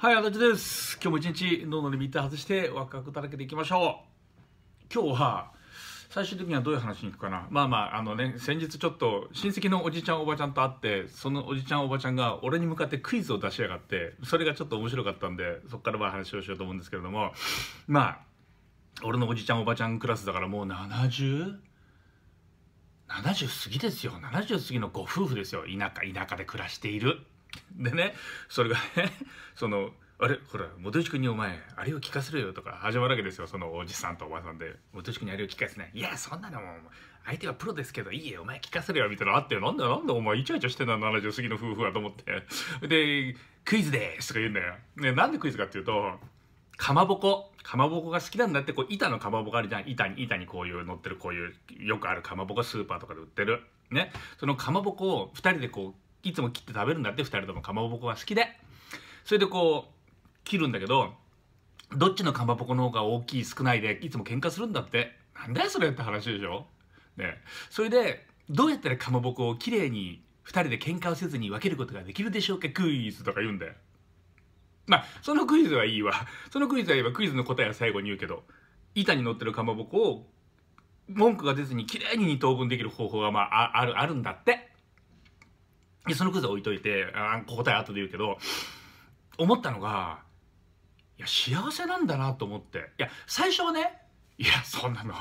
はい、あだです。今日も一日脳のリミッター外してワクワクだらけていきましょう。今日は最終的にはどういう話に行くかな。まあまあ、あのね、先日ちょっと親戚のおじちゃんおばちゃんと会って、そのおじちゃんおばちゃんが俺に向かってクイズを出しやがって、それがちょっと面白かったんで、そこからは話をしようと思うんですけれども、まあ、俺のおじちゃんおばちゃんクラスだからもう 70? 70過ぎですよ。70過ぎのご夫婦ですよ。田舎、田舎で暮らしている。でねそれがね そのあれほら元吉君にお前あれを聞かせるよとか始まるわけですよそのおじさんとおばさんで元吉君にあれを聞かせないいやそんなのもう相手はプロですけどいいえお前聞かせるよみたいなのあってなんだなんだお前イチャイチャしてんだ70過ぎの夫婦はと思ってでクイズですとか言うんだよ、ね、なんでクイズかっていうとかまぼこかまぼこが好きなんだってこう板のかまぼこあるじゃん板に板にこういう乗ってるこういうよくあるかまぼこスーパーとかで売ってるねそのかまぼこを2人でこういつも切って食べるんだって二人ともかまぼこが好きでそれでこう切るんだけどどっちのかまぼこの方が大きい少ないでいつも喧嘩するんだってなんだよそれって話でしょねそれでどうやったらかまぼこをきれいに二人で喧嘩をせずに分けることができるでしょうかクイズとか言うんだよまあそのクイズはいいわ そのクイズは言えばクイズの答えは最後に言うけど板に乗ってるかまぼこを文句が出ずにきれいに二等分できる方法がまああるあるんだってでそのクズ置いといてあ答え後で言うけど思ったのがいや幸せなんだなと思っていや最初はねいやそんなの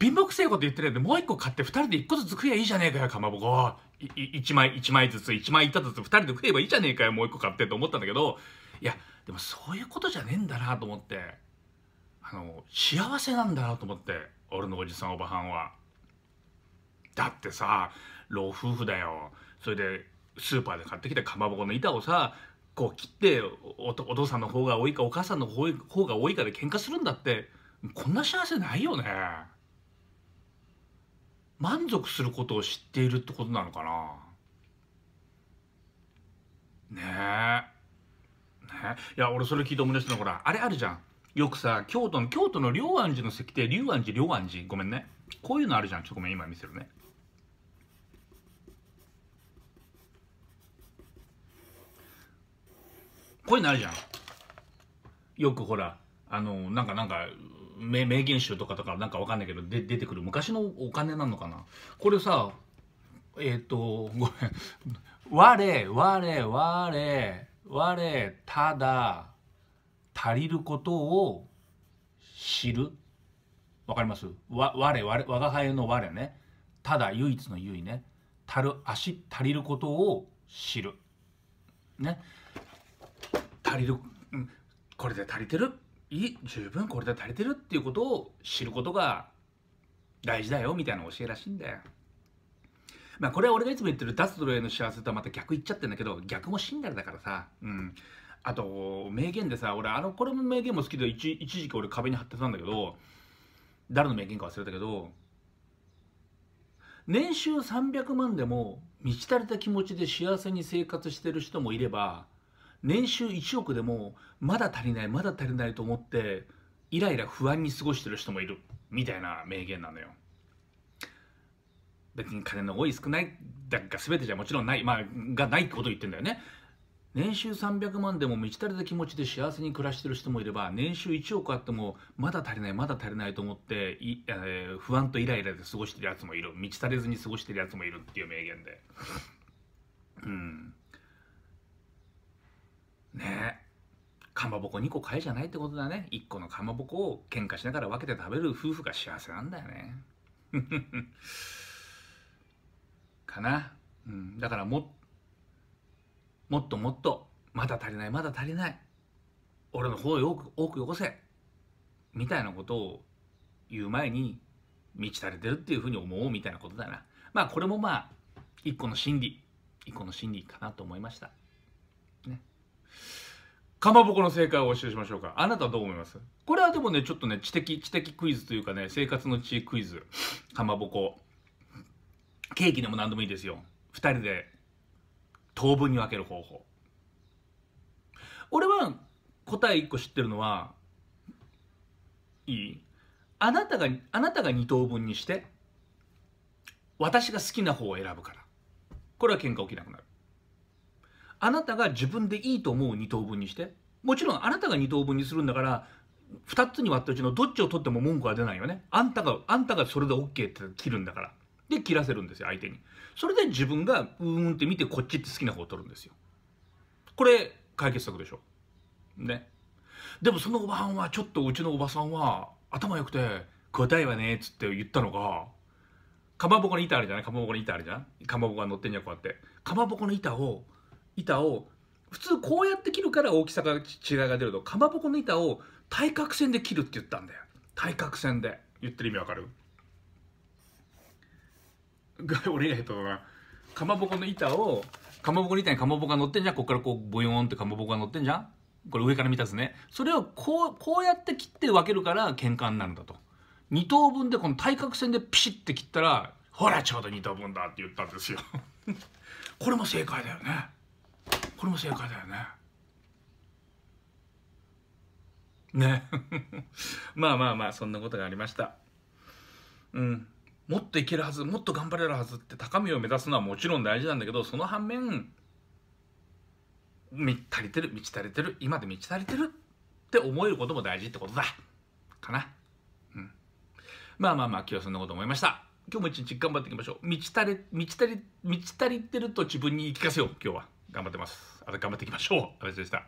貧乏くせえこと言ってないでもう一個買って2人で1個ずつ食えばいいじゃねえかよかまぼこ1枚1枚ずつ1枚板ずつ2人で食えばいいじゃねえかよもう一個買ってと思ったんだけどいやでもそういうことじゃねえんだなと思ってあの幸せなんだなと思って俺のおじさんおばはんは。だってさ老夫婦だよそれでスーパーで買ってきたかまぼこの板をさこう切ってお父さんの方が多いかお母さんの方が多いかで喧嘩するんだってこんな幸せないよね満足することを知っているってことなのかなねえねいや俺それ聞いて思い出したのほらあれあるじゃんよくさ京都の京都の龍安寺の石庭龍安寺龍安寺ごめんねこういうのあるじゃんちょっとごめん今見せるね声になるじゃんよくほらあのなんかなんか名言集とかとかなんかわかんないけどで出てくる昔のお金なのかなこれさえっ、ー、とごめん「我我我我ただ足りることを知る」わかります我我我が輩の我ねただ唯一の唯ね足る足足りることを知るね足りる、うん、これで足りてるいい十分これで足りてるっていうことを知ることが大事だよみたいな教えらしいんだよ。まあこれは俺がいつも言ってる脱奴隷の幸せとはまた逆言っちゃってんだけど逆もシンガルだからさ、うん、あと名言でさ俺あのこれも名言も好きで一一時期俺壁に貼ってたんだけど誰の名言か忘れたけど年収300万でも満ち足りた気持ちで幸せに生活してる人もいれば年収1億でもまだ足りないまだ足りないと思ってイライラ不安に過ごしてる人もいるみたいな名言なのよ別に金の多い少ないだが全てじゃもちろんないまあがないってこと言ってんだよね年収300万でも満ち足りた気持ちで幸せに暮らしてる人もいれば年収1億あってもまだ足りないまだ足りないと思ってい、えー、不安とイライラで過ごしてるやつもいる満ち足りずに過ごしてるやつもいるっていう名言でうんねかまぼこ2個買えじゃないってことだね1個のかまぼこを喧嘩しながら分けて食べる夫婦が幸せなんだよね かな、うん、だからももっともっとまだ足りないまだ足りない俺の方よく多くよこせみたいなことを言う前に満ち足りてるっていうふうに思うみたいなことだなまあこれもまあ一個の心理一個の心理かなと思いましたねかまぼこの正解をお教えしましょうか。あなたはどう思いますこれはでもね、ちょっとね、知的、知的クイズというかね、生活の知恵クイズ。かまぼこ。ケーキでも何でもいいですよ。2人で当分に分ける方法。俺は答え1個知ってるのは、いいあなたが、あなたが2等分にして、私が好きな方を選ぶから。これは喧嘩起きなくなる。あなたが自分でいいと思う二等分にしてもちろんあなたが2等分にするんだから2つに割ったうちのどっちを取っても文句は出ないよねあんたがあんたがそれで OK って切るんだからで切らせるんですよ相手にそれで自分がうーんって見てこっちって好きな方を取るんですよこれ解決策でしょねでもそのおばはんはちょっとうちのおばさんは頭良くて「答えはね」っつって言ったのがかまぼこの板あるじゃないかまぼこの板あるじゃんかまぼこが乗ってんじゃんこうやってかまぼこの板を板を普通こうやって切るから大きさが違いが出るとかまぼこの板を対角線で切るって言ったんだよ対角線で言ってる意味わかる 俺が下とだなかまぼこの板をかまぼこの板にかまぼこが乗ってんじゃんこっからこうボヨーンってかまぼこが乗ってんじゃんこれ上から見たですねそれをこうこうやって切って分けるから喧嘩になるんだと2等分でこの対角線でピシッて切ったらほらちょうど2等分だって言ったんですよ これも正解だよねこれも正解だよね。ね。まあまあまあ、そんなことがありました。うん。もっといけるはず、もっと頑張れるはずって高みを目指すのはもちろん大事なんだけど、その反面、み足りてる、満ち足りてる、今で満ち足りてるって思えることも大事ってことだ。かな。うん。まあまあまあ、今日そんなこと思いました。今日も一日頑張っていきましょう。満ち足り、満ち足り、満ち足りてると自分に言い聞かせよう、今日は。頑張ってます。あと頑張っていきましょう。安倍でした。